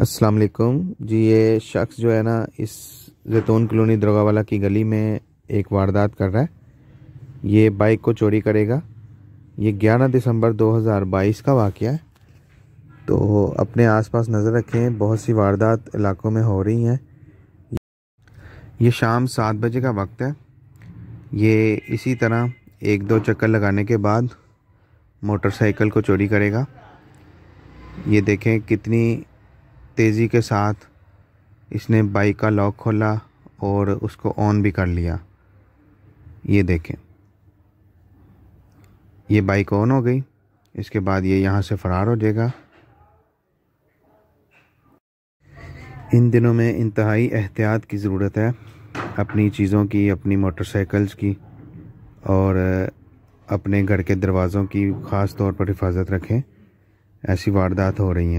अस्सलाम वालेकुम जी ये शख्स जो है ना इस जैतून कॉलोनी वाला की गली में एक वारदात कर रहा है ये बाइक को चोरी करेगा ये 11 दिसंबर 2022 का वाक़ है तो अपने आसपास नज़र रखें बहुत सी वारदात इलाकों में हो रही हैं ये शाम सात बजे का वक्त है ये इसी तरह एक दो चक्कर लगाने के बाद मोटरसाइकिल को चोरी करेगा ये देखें कितनी तेज़ी के साथ इसने बाइक का लॉक खोला और उसको ऑन भी कर लिया ये देखें ये बाइक ऑन हो गई इसके बाद ये यहाँ से फ़रार हो जाएगा इन दिनों में इंतहाई एहतियात की ज़रूरत है अपनी चीज़ों की अपनी मोटरसाइकल्स की और अपने घर के दरवाज़ों की ख़ास तौर पर हिफाजत रखें ऐसी वारदात हो रही हैं